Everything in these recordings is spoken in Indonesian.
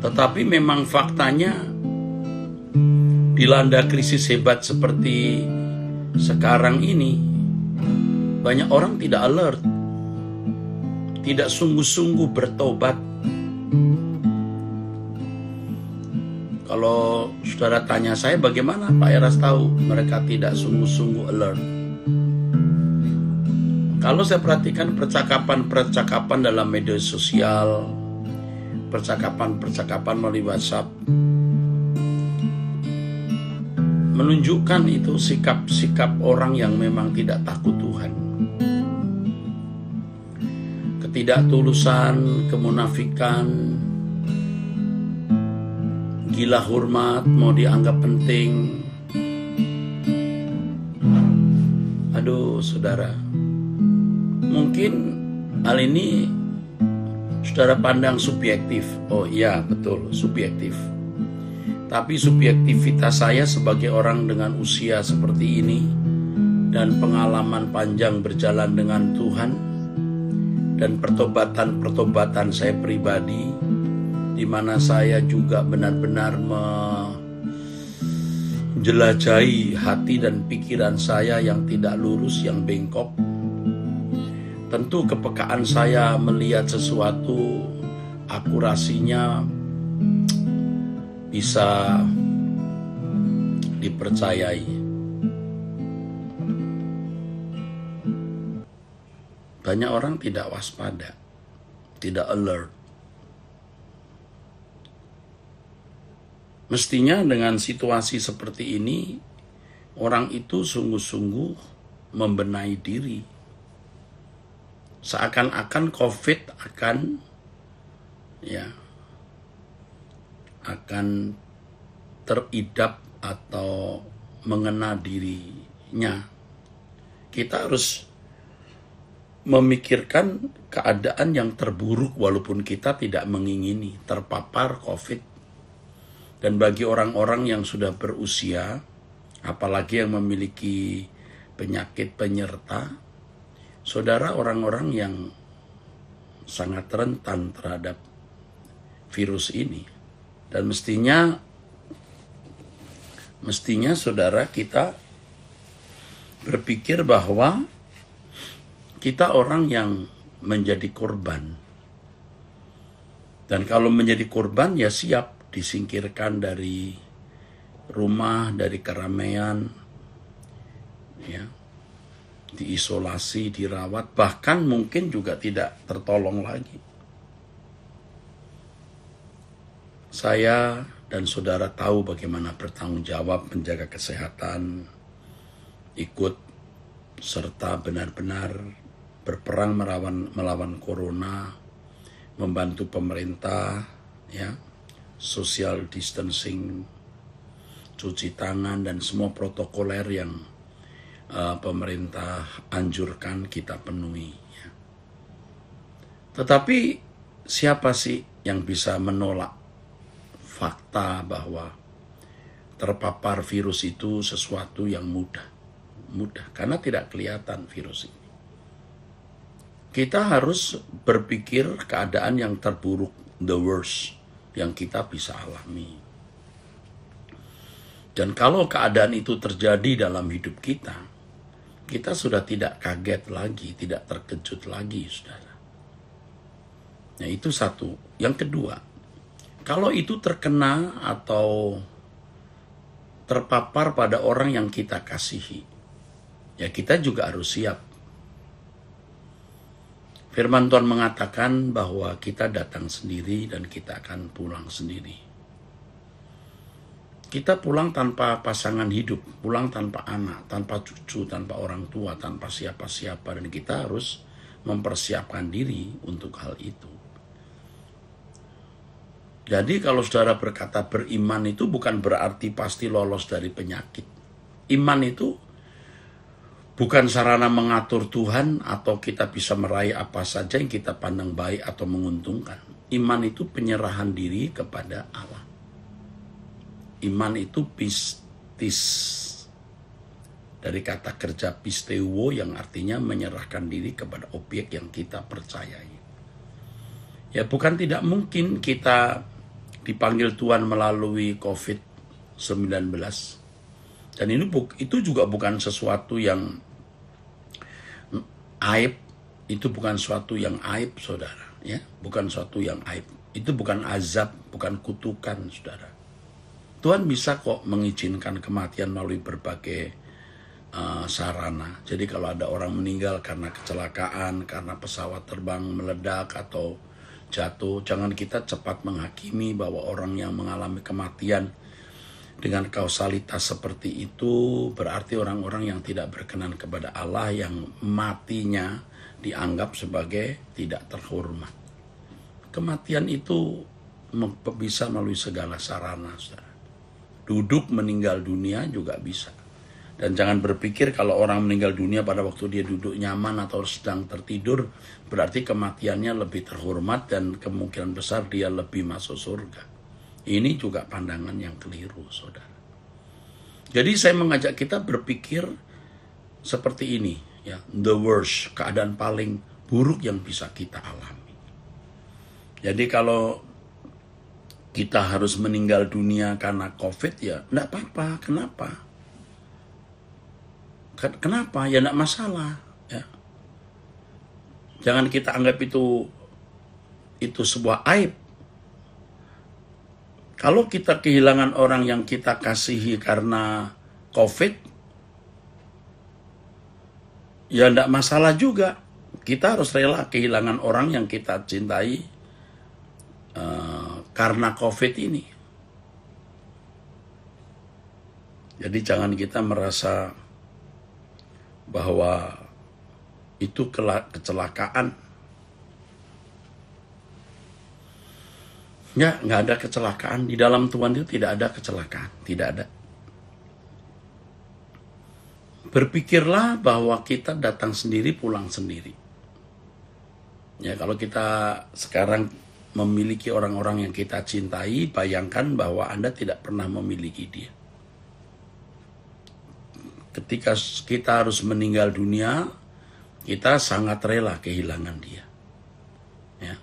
Tetapi memang faktanya dilanda krisis hebat seperti sekarang ini, banyak orang tidak alert, tidak sungguh-sungguh bertobat. Kalau saudara tanya saya bagaimana Pak Eras tahu mereka tidak sungguh-sungguh alert. Kalau saya perhatikan percakapan-percakapan dalam media sosial, percakapan-percakapan melalui WhatsApp menunjukkan itu sikap-sikap orang yang memang tidak takut Tuhan. Ketidaktulusan, kemunafikan, gila hormat, mau dianggap penting. Aduh, saudara, mungkin hal ini Saudara pandang subjektif. Oh iya, betul, subjektif. Tapi subjektivitas saya sebagai orang dengan usia seperti ini dan pengalaman panjang berjalan dengan Tuhan dan pertobatan-pertobatan saya pribadi di mana saya juga benar-benar menjelajahi hati dan pikiran saya yang tidak lurus, yang bengkok, Tentu kepekaan saya melihat sesuatu akurasinya bisa dipercayai. Banyak orang tidak waspada, tidak alert. Mestinya dengan situasi seperti ini, orang itu sungguh-sungguh membenahi diri, seakan-akan COVID akan ya akan teridap atau mengena dirinya. Kita harus memikirkan keadaan yang terburuk walaupun kita tidak mengingini terpapar COVID. Dan bagi orang-orang yang sudah berusia, apalagi yang memiliki penyakit penyerta, Saudara orang-orang yang sangat rentan terhadap virus ini dan mestinya mestinya saudara kita berpikir bahwa kita orang yang menjadi korban. Dan kalau menjadi korban ya siap disingkirkan dari rumah, dari keramaian, ya diisolasi, dirawat, bahkan mungkin juga tidak tertolong lagi. Saya dan saudara tahu bagaimana bertanggung jawab menjaga kesehatan, ikut serta benar-benar berperang melawan melawan corona, membantu pemerintah, ya, social distancing, cuci tangan dan semua protokoler yang Eh, pemerintah anjurkan kita penuhi. Ya. Tetapi siapa sih yang bisa menolak fakta bahwa terpapar virus itu sesuatu yang mudah, mudah karena tidak kelihatan virus ini. Kita harus berpikir keadaan yang terburuk, the worst yang kita bisa alami. Dan kalau keadaan itu terjadi dalam hidup kita, kita sudah tidak kaget lagi, tidak terkejut lagi, saudara. Nah, itu satu. Yang kedua, kalau itu terkena atau terpapar pada orang yang kita kasihi, ya kita juga harus siap. Firman Tuhan mengatakan bahwa kita datang sendiri dan kita akan pulang sendiri kita pulang tanpa pasangan hidup, pulang tanpa anak, tanpa cucu, tanpa orang tua, tanpa siapa-siapa, dan kita harus mempersiapkan diri untuk hal itu. Jadi, kalau saudara berkata beriman itu bukan berarti pasti lolos dari penyakit. Iman itu bukan sarana mengatur Tuhan atau kita bisa meraih apa saja yang kita pandang baik atau menguntungkan. Iman itu penyerahan diri kepada Allah. Iman itu pistis. Dari kata kerja pisteuo yang artinya menyerahkan diri kepada objek yang kita percayai. Ya bukan tidak mungkin kita dipanggil Tuhan melalui COVID-19. Dan ini itu juga bukan sesuatu yang aib, itu bukan sesuatu yang aib, saudara. Ya, bukan sesuatu yang aib. Itu bukan azab, bukan kutukan, saudara Tuhan bisa kok mengizinkan kematian melalui berbagai uh, sarana. Jadi kalau ada orang meninggal karena kecelakaan, karena pesawat terbang meledak atau jatuh, jangan kita cepat menghakimi bahwa orang yang mengalami kematian dengan kausalitas seperti itu berarti orang-orang yang tidak berkenan kepada Allah yang matinya dianggap sebagai tidak terhormat. Kematian itu bisa melalui segala sarana, saudara duduk meninggal dunia juga bisa. Dan jangan berpikir kalau orang meninggal dunia pada waktu dia duduk nyaman atau sedang tertidur, berarti kematiannya lebih terhormat dan kemungkinan besar dia lebih masuk surga. Ini juga pandangan yang keliru, saudara. Jadi saya mengajak kita berpikir seperti ini, ya, the worst, keadaan paling buruk yang bisa kita alami. Jadi kalau kita harus meninggal dunia karena COVID ya enggak apa-apa. Kenapa? Kenapa? Ya enggak masalah. Ya. Jangan kita anggap itu itu sebuah aib. Kalau kita kehilangan orang yang kita kasihi karena COVID, ya enggak masalah juga. Kita harus rela kehilangan orang yang kita cintai karena COVID ini. Jadi jangan kita merasa bahwa itu kecelakaan. Ya, nggak ada kecelakaan. Di dalam Tuhan itu tidak ada kecelakaan. Tidak ada. Berpikirlah bahwa kita datang sendiri, pulang sendiri. Ya, kalau kita sekarang memiliki orang-orang yang kita cintai, bayangkan bahwa Anda tidak pernah memiliki dia. Ketika kita harus meninggal dunia, kita sangat rela kehilangan dia. Ya.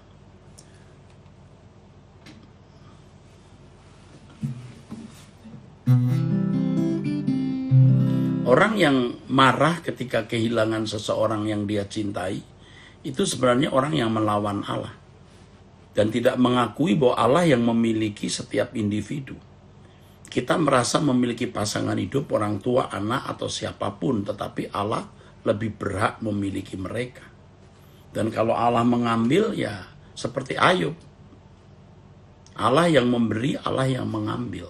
Orang yang marah ketika kehilangan seseorang yang dia cintai, itu sebenarnya orang yang melawan Allah dan tidak mengakui bahwa Allah yang memiliki setiap individu. Kita merasa memiliki pasangan hidup orang tua, anak, atau siapapun, tetapi Allah lebih berhak memiliki mereka. Dan kalau Allah mengambil, ya seperti Ayub. Allah yang memberi, Allah yang mengambil.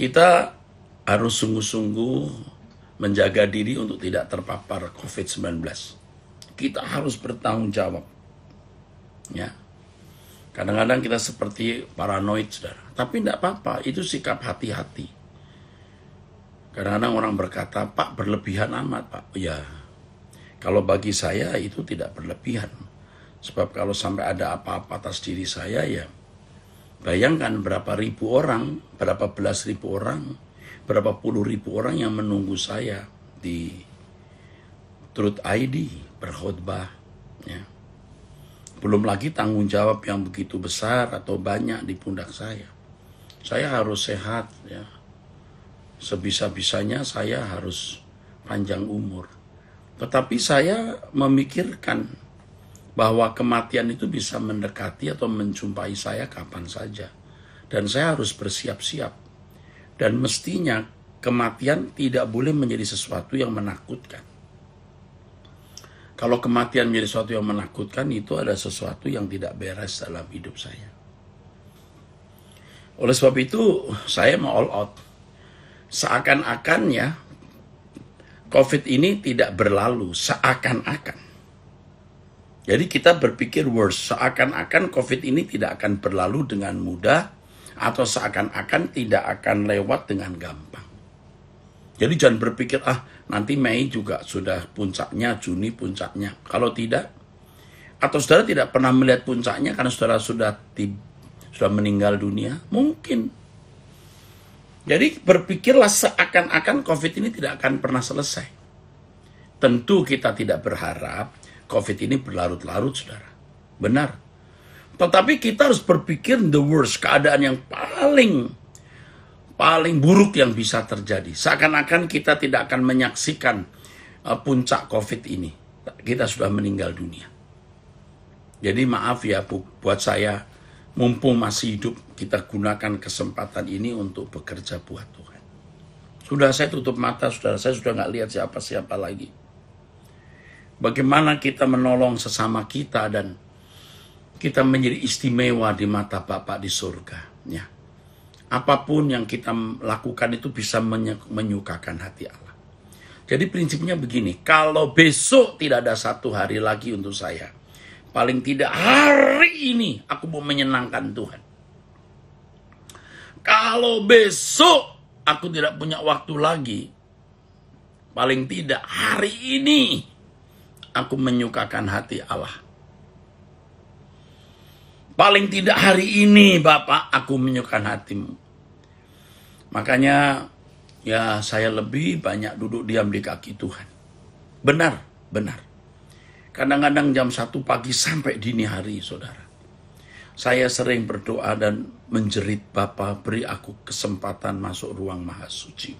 Kita harus sungguh-sungguh menjaga diri untuk tidak terpapar COVID-19. Kita harus bertanggung jawab Ya. Kadang-kadang kita seperti paranoid, saudara. Tapi tidak apa-apa, itu sikap hati-hati. Kadang-kadang orang berkata, Pak berlebihan amat, Pak. Ya, kalau bagi saya itu tidak berlebihan. Sebab kalau sampai ada apa-apa atas diri saya ya, bayangkan berapa ribu orang, berapa belas ribu orang, berapa puluh ribu orang yang menunggu saya di Truth ID berkhutbah. Ya. Belum lagi tanggung jawab yang begitu besar atau banyak di pundak saya. Saya harus sehat ya. Sebisa-bisanya saya harus panjang umur. Tetapi saya memikirkan bahwa kematian itu bisa mendekati atau menjumpai saya kapan saja. Dan saya harus bersiap-siap. Dan mestinya kematian tidak boleh menjadi sesuatu yang menakutkan kalau kematian menjadi sesuatu yang menakutkan, itu ada sesuatu yang tidak beres dalam hidup saya. Oleh sebab itu, saya mau all out. Seakan-akan ya, COVID ini tidak berlalu, seakan-akan. Jadi kita berpikir worse, seakan-akan COVID ini tidak akan berlalu dengan mudah, atau seakan-akan tidak akan lewat dengan gampang. Jadi jangan berpikir, ah nanti Mei juga sudah puncaknya, Juni puncaknya. Kalau tidak, atau saudara tidak pernah melihat puncaknya karena saudara sudah sudah meninggal dunia, mungkin. Jadi berpikirlah seakan-akan COVID ini tidak akan pernah selesai. Tentu kita tidak berharap COVID ini berlarut-larut, saudara. Benar. Tetapi kita harus berpikir the worst, keadaan yang paling paling buruk yang bisa terjadi. Seakan-akan kita tidak akan menyaksikan uh, puncak COVID ini. Kita sudah meninggal dunia. Jadi maaf ya bu, buat saya, mumpung masih hidup, kita gunakan kesempatan ini untuk bekerja buat Tuhan. Sudah saya tutup mata, sudah saya sudah nggak lihat siapa-siapa lagi. Bagaimana kita menolong sesama kita dan kita menjadi istimewa di mata Bapak di surga. Ya apapun yang kita lakukan itu bisa menyukakan hati Allah. Jadi prinsipnya begini, kalau besok tidak ada satu hari lagi untuk saya, paling tidak hari ini aku mau menyenangkan Tuhan. Kalau besok aku tidak punya waktu lagi, paling tidak hari ini aku menyukakan hati Allah. Paling tidak hari ini Bapak aku menyukakan hatimu. Makanya ya saya lebih banyak duduk diam di kaki Tuhan. Benar, benar. Kadang-kadang jam satu pagi sampai dini hari saudara. Saya sering berdoa dan menjerit Bapa beri aku kesempatan masuk ruang maha suci.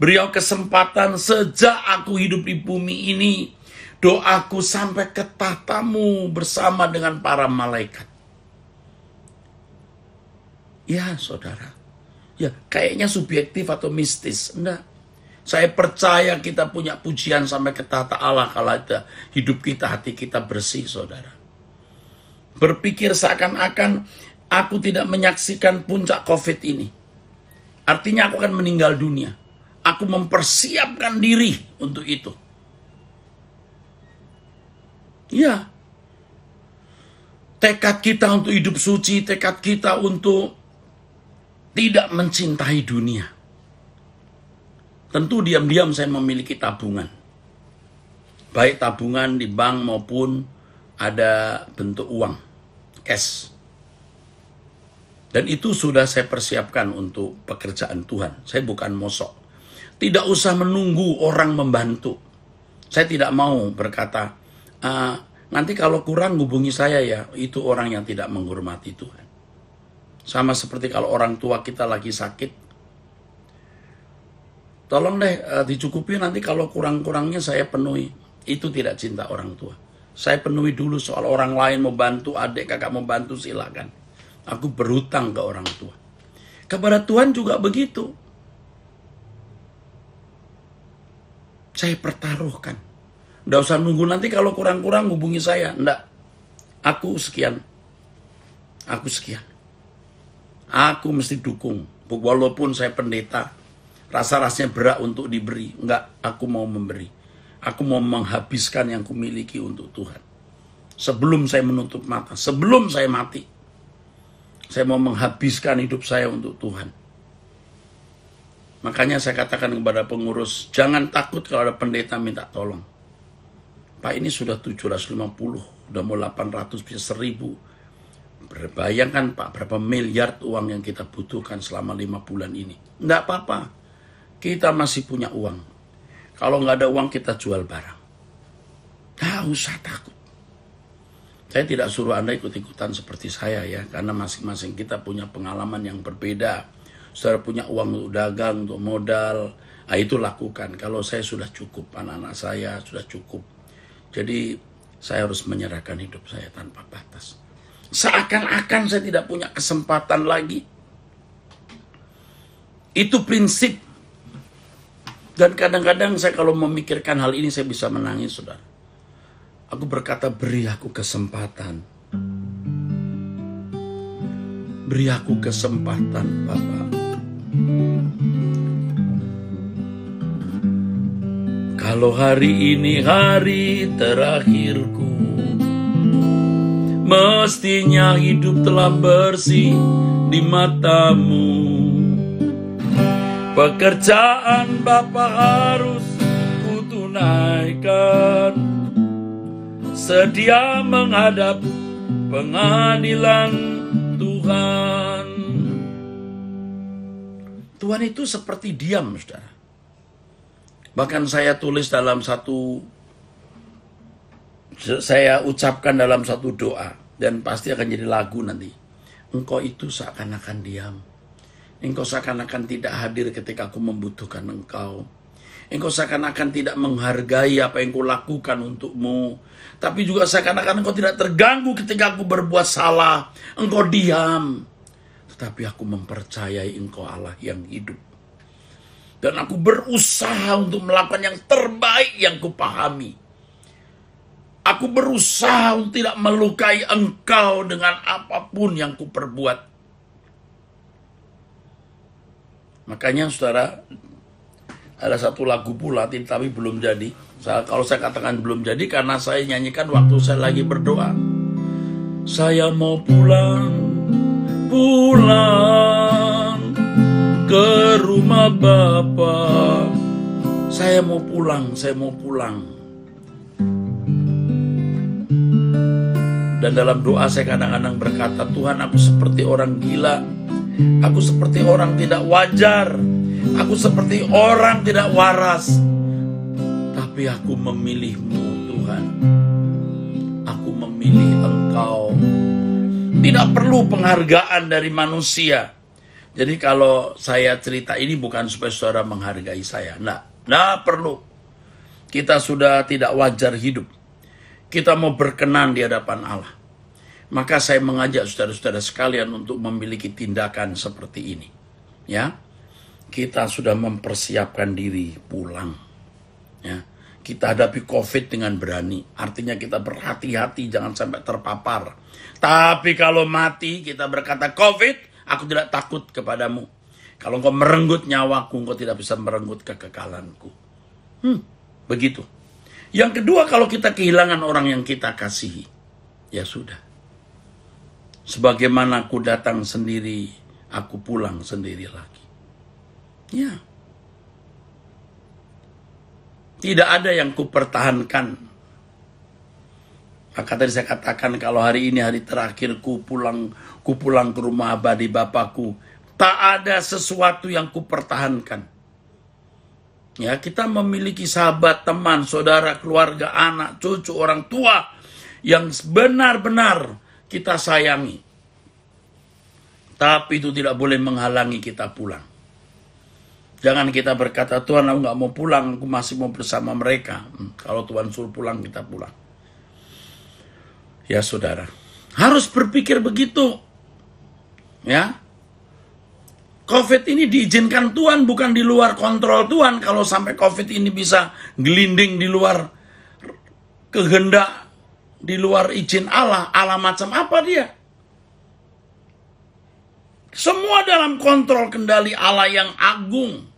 Beri aku kesempatan sejak aku hidup di bumi ini doaku sampai ke tahtamu bersama dengan para malaikat. Ya, saudara. Ya, kayaknya subjektif atau mistis. Enggak. Saya percaya kita punya pujian sampai ke tata Allah kalau ada hidup kita, hati kita bersih, saudara. Berpikir seakan-akan aku tidak menyaksikan puncak COVID ini. Artinya aku akan meninggal dunia. Aku mempersiapkan diri untuk itu. Ya Tekad kita untuk hidup suci, tekad kita untuk tidak mencintai dunia. Tentu diam-diam saya memiliki tabungan. Baik tabungan di bank maupun ada bentuk uang, cash. Dan itu sudah saya persiapkan untuk pekerjaan Tuhan. Saya bukan mosok. Tidak usah menunggu orang membantu. Saya tidak mau berkata, uh, nanti kalau kurang hubungi saya ya, itu orang yang tidak menghormati Tuhan. Sama seperti kalau orang tua kita lagi sakit, tolong deh uh, dicukupi nanti kalau kurang-kurangnya saya penuhi. Itu tidak cinta orang tua. Saya penuhi dulu soal orang lain mau bantu, adik kakak mau bantu silakan. Aku berhutang ke orang tua. Kepada Tuhan juga begitu. Saya pertaruhkan Nggak usah nunggu nanti kalau kurang-kurang hubungi saya. Nggak. Aku sekian. Aku sekian. Aku mesti dukung. Walaupun saya pendeta. Rasa-rasanya berat untuk diberi. Nggak. Aku mau memberi. Aku mau menghabiskan yang kumiliki untuk Tuhan. Sebelum saya menutup mata. Sebelum saya mati. Saya mau menghabiskan hidup saya untuk Tuhan. Makanya saya katakan kepada pengurus, jangan takut kalau ada pendeta minta tolong. Pak ini sudah 750, udah mau 800 bisa 1000. Berbayangkan Pak berapa miliar uang yang kita butuhkan selama 5 bulan ini. Enggak apa-apa. Kita masih punya uang. Kalau nggak ada uang kita jual barang. Nggak usah takut. Saya tidak suruh Anda ikut-ikutan seperti saya ya, karena masing-masing kita punya pengalaman yang berbeda. Saudara punya uang untuk dagang, untuk modal, nah, itu lakukan. Kalau saya sudah cukup, anak-anak saya sudah cukup jadi saya harus menyerahkan hidup saya tanpa batas. Seakan-akan saya tidak punya kesempatan lagi. Itu prinsip. Dan kadang-kadang saya kalau memikirkan hal ini saya bisa menangis, saudara. Aku berkata beri aku kesempatan. Beri aku kesempatan, Bapak. Kalau hari ini hari terakhirku Mestinya hidup telah bersih di matamu Pekerjaan Bapak harus kutunaikan Sedia menghadap pengadilan Tuhan Tuhan itu seperti diam, saudara Bahkan saya tulis dalam satu saya ucapkan dalam satu doa dan pasti akan jadi lagu nanti. Engkau itu seakan-akan diam. Engkau seakan-akan tidak hadir ketika aku membutuhkan engkau. Engkau seakan-akan tidak menghargai apa yang kau lakukan untukmu. Tapi juga seakan-akan engkau tidak terganggu ketika aku berbuat salah. Engkau diam. Tetapi aku mempercayai engkau Allah yang hidup. Dan aku berusaha untuk melakukan yang terbaik yang kupahami. Aku berusaha untuk tidak melukai engkau dengan apapun yang kuperbuat. Makanya saudara, ada satu lagu pula tapi belum jadi. Saya, kalau saya katakan belum jadi karena saya nyanyikan waktu saya lagi berdoa. Saya mau pulang, pulang ke rumah Bapak. Saya mau pulang, saya mau pulang. Dan dalam doa saya kadang-kadang berkata, Tuhan aku seperti orang gila. Aku seperti orang tidak wajar. Aku seperti orang tidak waras. Tapi aku memilihmu Tuhan. Aku memilih engkau. Tidak perlu penghargaan dari manusia jadi kalau saya cerita ini bukan supaya saudara menghargai saya. Nah, nah perlu. Kita sudah tidak wajar hidup. Kita mau berkenan di hadapan Allah. Maka saya mengajak saudara-saudara sekalian untuk memiliki tindakan seperti ini. Ya. Kita sudah mempersiapkan diri pulang. Ya. Kita hadapi COVID dengan berani. Artinya kita berhati-hati jangan sampai terpapar. Tapi kalau mati kita berkata COVID Aku tidak takut kepadamu. Kalau engkau merenggut nyawaku, engkau tidak bisa merenggut kekekalanku. Hmm, begitu. Yang kedua, kalau kita kehilangan orang yang kita kasihi, ya sudah. Sebagaimana aku datang sendiri, aku pulang sendiri lagi. Ya. Tidak ada yang kupertahankan maka tadi saya katakan kalau hari ini hari terakhir ku pulang ku pulang ke rumah abadi Bapakku. Tak ada sesuatu yang ku pertahankan. Ya, kita memiliki sahabat, teman, saudara, keluarga, anak, cucu, orang tua yang benar-benar kita sayangi. Tapi itu tidak boleh menghalangi kita pulang. Jangan kita berkata, Tuhan aku nggak mau pulang, aku masih mau bersama mereka. Hmm, kalau Tuhan suruh pulang, kita pulang. Ya saudara, harus berpikir begitu. Ya, COVID ini diizinkan Tuhan bukan di luar kontrol Tuhan. Kalau sampai COVID ini bisa gelinding di luar kehendak, di luar izin Allah, Allah macam apa dia? Semua dalam kontrol kendali Allah yang agung.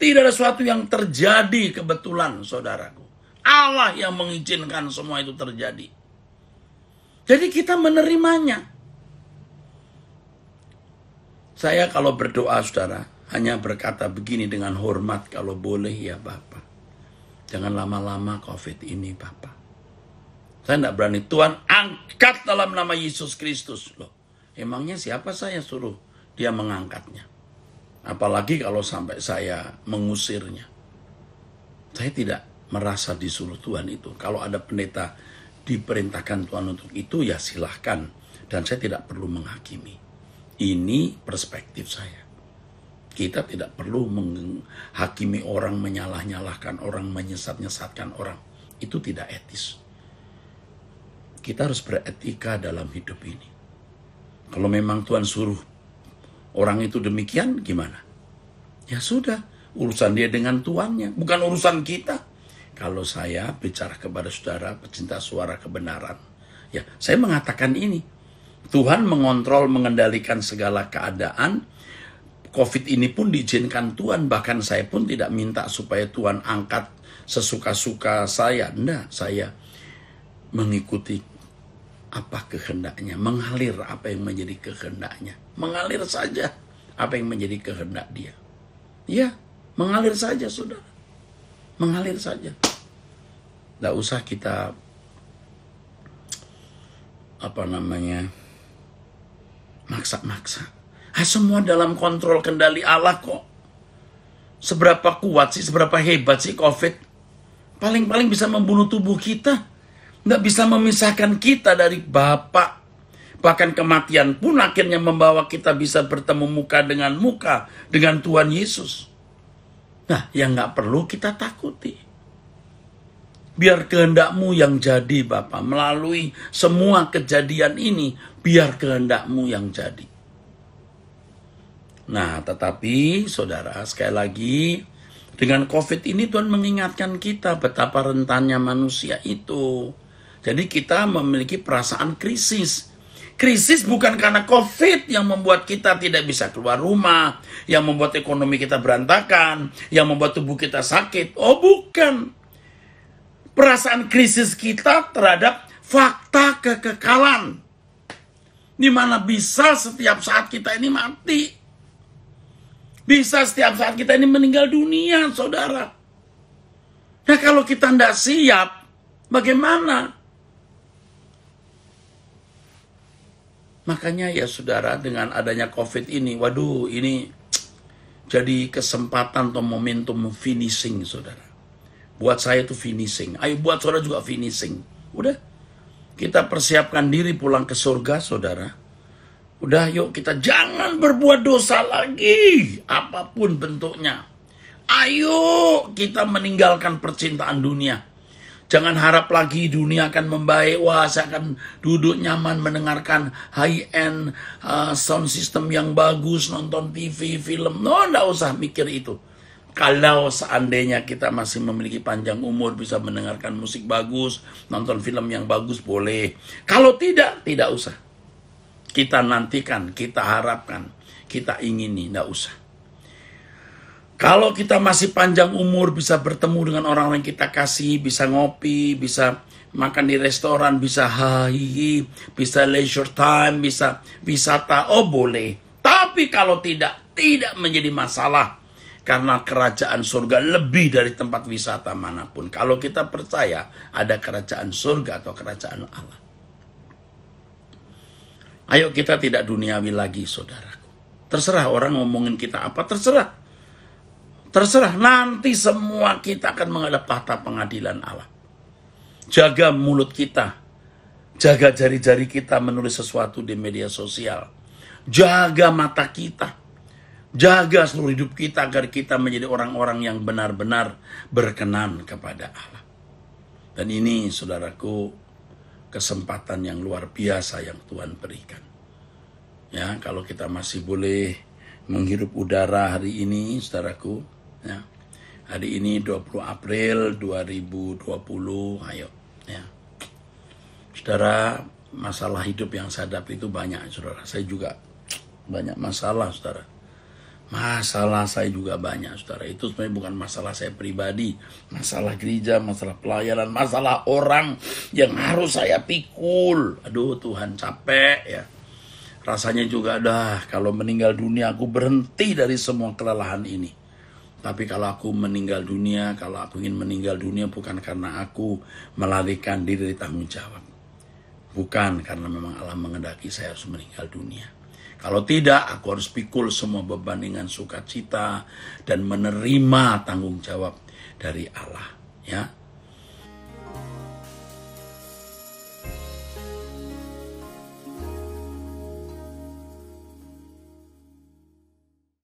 Tidak ada sesuatu yang terjadi kebetulan, saudaraku. Allah yang mengizinkan semua itu terjadi. Jadi kita menerimanya. Saya kalau berdoa saudara, hanya berkata begini dengan hormat kalau boleh ya Bapak. Jangan lama-lama COVID ini Bapak. Saya tidak berani. Tuhan angkat dalam nama Yesus Kristus. Loh, emangnya siapa saya suruh dia mengangkatnya? Apalagi kalau sampai saya mengusirnya. Saya tidak merasa disuruh Tuhan itu. Kalau ada pendeta diperintahkan Tuhan untuk itu ya silahkan dan saya tidak perlu menghakimi ini perspektif saya kita tidak perlu menghakimi orang menyalah-nyalahkan orang menyesat-nyesatkan orang itu tidak etis kita harus beretika dalam hidup ini kalau memang Tuhan suruh orang itu demikian gimana ya sudah urusan dia dengan tuannya bukan urusan kita kalau saya bicara kepada saudara pecinta suara kebenaran, ya saya mengatakan ini. Tuhan mengontrol, mengendalikan segala keadaan. COVID ini pun diizinkan Tuhan, bahkan saya pun tidak minta supaya Tuhan angkat sesuka-suka saya. Nah, saya mengikuti apa kehendaknya, mengalir apa yang menjadi kehendaknya. Mengalir saja apa yang menjadi kehendak dia. Ya, mengalir saja saudara mengalir saja. Tidak usah kita apa namanya maksa-maksa. Ah, semua dalam kontrol kendali Allah kok. Seberapa kuat sih, seberapa hebat sih COVID? Paling-paling bisa membunuh tubuh kita. Tidak bisa memisahkan kita dari Bapak. Bahkan kematian pun akhirnya membawa kita bisa bertemu muka dengan muka dengan Tuhan Yesus. Nah, yang nggak perlu kita takuti biar kehendakmu yang jadi Bapa melalui semua kejadian ini biar kehendakmu yang jadi nah tetapi saudara sekali lagi dengan covid ini Tuhan mengingatkan kita betapa rentannya manusia itu jadi kita memiliki perasaan krisis Krisis bukan karena COVID yang membuat kita tidak bisa keluar rumah, yang membuat ekonomi kita berantakan, yang membuat tubuh kita sakit. Oh, bukan perasaan krisis kita terhadap fakta kekekalan. Di mana bisa setiap saat kita ini mati. Bisa setiap saat kita ini meninggal dunia, saudara. Nah kalau kita tidak siap, bagaimana? Makanya ya saudara, dengan adanya COVID ini, waduh ini jadi kesempatan atau momentum finishing saudara Buat saya itu finishing. Ayo buat saudara juga finishing. Udah. Kita persiapkan diri pulang ke surga, saudara. Udah, yuk kita jangan berbuat dosa lagi. Apapun bentuknya. Ayo kita meninggalkan percintaan dunia. Jangan harap lagi dunia akan membaik. Wah, saya akan duduk nyaman mendengarkan high-end uh, sound system yang bagus, nonton TV, film. No, nggak usah mikir itu kalau seandainya kita masih memiliki panjang umur, bisa mendengarkan musik bagus, nonton film yang bagus, boleh. Kalau tidak, tidak usah. Kita nantikan, kita harapkan, kita ingini, tidak usah. Kalau kita masih panjang umur, bisa bertemu dengan orang-orang yang kita kasih, bisa ngopi, bisa makan di restoran, bisa hahihi, bisa leisure time, bisa wisata, oh boleh. Tapi kalau tidak, tidak menjadi masalah karena kerajaan surga lebih dari tempat wisata manapun. Kalau kita percaya ada kerajaan surga atau kerajaan Allah. Ayo kita tidak duniawi lagi saudaraku. Terserah orang ngomongin kita apa, terserah. Terserah, nanti semua kita akan menghadap tahta pengadilan Allah. Jaga mulut kita. Jaga jari-jari kita menulis sesuatu di media sosial. Jaga mata kita Jaga seluruh hidup kita agar kita menjadi orang-orang yang benar-benar berkenan kepada Allah. Dan ini saudaraku kesempatan yang luar biasa yang Tuhan berikan. Ya, kalau kita masih boleh menghirup udara hari ini, saudaraku, ya. Hari ini 20 April 2020, ayo ya. Saudara, masalah hidup yang saya hadapi itu banyak, saudara. Saya juga banyak masalah, saudara Masalah saya juga banyak, saudara. Itu sebenarnya bukan masalah saya pribadi, masalah gereja, masalah pelayanan, masalah orang yang harus saya pikul. Aduh, Tuhan capek ya. Rasanya juga dah kalau meninggal dunia aku berhenti dari semua kelelahan ini. Tapi kalau aku meninggal dunia, kalau aku ingin meninggal dunia bukan karena aku melarikan diri dari tanggung jawab. Bukan karena memang Allah mengendaki saya harus meninggal dunia kalau tidak, aku harus pikul semua beban dengan sukacita dan menerima tanggung jawab dari Allah. Ya,